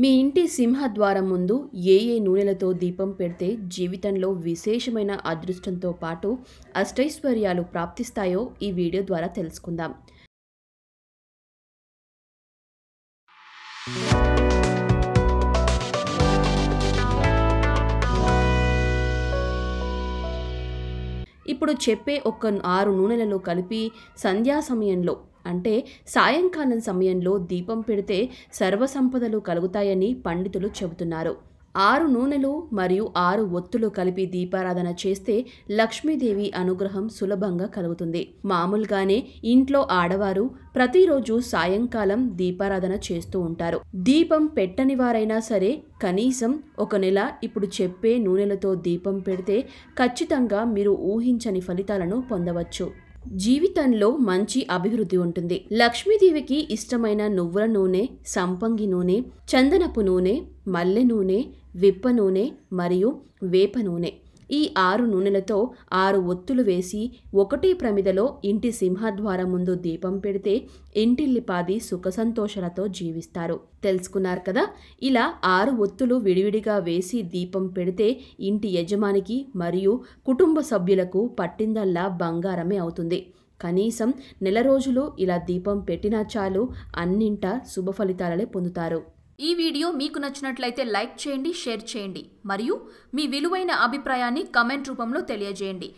మీ ఇంటి సింహద్వారం ముందు ఏ ఏ నూనెలతో దీపం పెడితే జీవితంలో విశేషమైన అదృష్టంతో పాటు అష్టైశ్వర్యాలు ప్రాప్తిస్తాయో ఈ వీడియో ద్వారా తెలుసుకుందాం ఇప్పుడు చెప్పే ఒక్క ఆరు నూనెలను కలిపి సంధ్యా సమయంలో అంటే సాయంకాలం సమయంలో దీపం పెడితే సర్వసంపదలు కలుగుతాయని పండితులు చెబుతున్నారు ఆరు నూనెలు మరియు ఆరు ఒత్తులు కలిపి దీపారాధన చేస్తే లక్ష్మీదేవి అనుగ్రహం సులభంగా కలుగుతుంది మామూలుగానే ఇంట్లో ఆడవారు ప్రతిరోజు సాయంకాలం దీపారాధన చేస్తూ ఉంటారు దీపం పెట్టని వారైనా సరే కనీసం ఒక నెల ఇప్పుడు చెప్పే నూనెలతో దీపం పెడితే ఖచ్చితంగా మీరు ఊహించని ఫలితాలను పొందవచ్చు జీవితంలో మంచి అభివృద్ధి ఉంటుంది లక్ష్మీదేవికి ఇష్టమైన నువ్వుల నూనె సంపంగి నూనె చందనపు నూనె మల్లె నూనె విప్ప నూనె మరియు వేప నూనె ఈ ఆరు నూనెలతో ఆరు ఒత్తులు వేసి ఒకటి ప్రమిదలో ఇంటి సింహద్వారం ముందు దీపం పెడితే ఇంటిల్లిపాది సంతోషాలతో జీవిస్తారు తెలుసుకున్నారు కదా ఇలా ఆరు ఒత్తులు విడివిడిగా వేసి దీపం పెడితే ఇంటి యజమానికి మరియు కుటుంబ సభ్యులకు పట్టిందల్లా బంగారమే అవుతుంది కనీసం నెల రోజులు ఇలా దీపం పెట్టినా చాలు అన్నింటా శుభ ఫలితాలనే పొందుతారు ఈ వీడియో మీకు నచ్చినట్లయితే లైక్ చేయండి షేర్ చేయండి మరియు మీ విలువైన అభిప్రాయాన్ని కమెంట్ రూపంలో తెలియజేయండి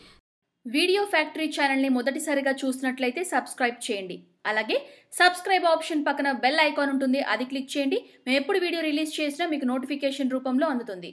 వీడియో ఫ్యాక్టరీ ఛానల్ని మొదటిసారిగా చూసినట్లయితే సబ్స్క్రైబ్ చేయండి అలాగే సబ్స్క్రైబ్ ఆప్షన్ పక్కన బెల్ ఐకాన్ ఉంటుంది అది క్లిక్ చేయండి మేము ఎప్పుడు వీడియో రిలీజ్ చేసినా మీకు నోటిఫికేషన్ రూపంలో అందుతుంది